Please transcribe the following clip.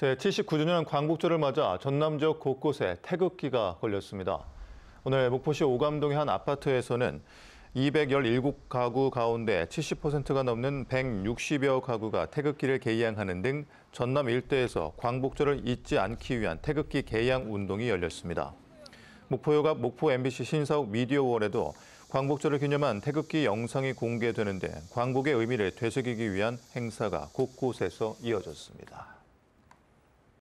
제79주년 광복절을 맞아 전남 지역 곳곳에 태극기가 걸렸습니다. 오늘 목포시 오감동의 한 아파트에서는 217가구 가운데 70%가 넘는 160여 가구가 태극기를 개양하는 등 전남 일대에서 광복절을 잊지 않기 위한 태극기 개양 운동이 열렸습니다. 목포역 앞 목포 MBC 신사옥 미디어월에도 광복절을 기념한 태극기 영상이 공개되는데 광복의 의미를 되새기기 위한 행사가 곳곳에서 이어졌습니다.